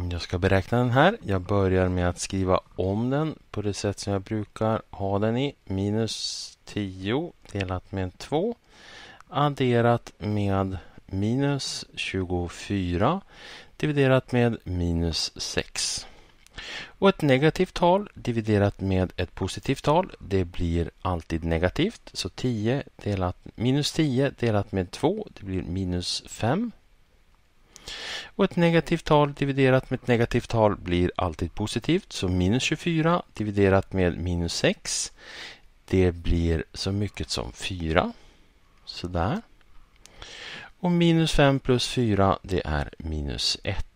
Mm, jag ska beräkna den här. Jag börjar med att skriva om den på det sätt som jag brukar ha den i. Minus 10 delat med 2 adderat med minus 24 dividerat med minus 6. Och ett negativt tal dividerat med ett positivt tal, det blir alltid negativt. Så 10 delat, minus 10 delat med 2, det blir minus 5. Och ett negativt tal dividerat med ett negativt tal blir alltid positivt. Så minus 24 dividerat med minus 6. Det blir så mycket som 4. Sådär. Och minus 5 plus 4 det är minus 1.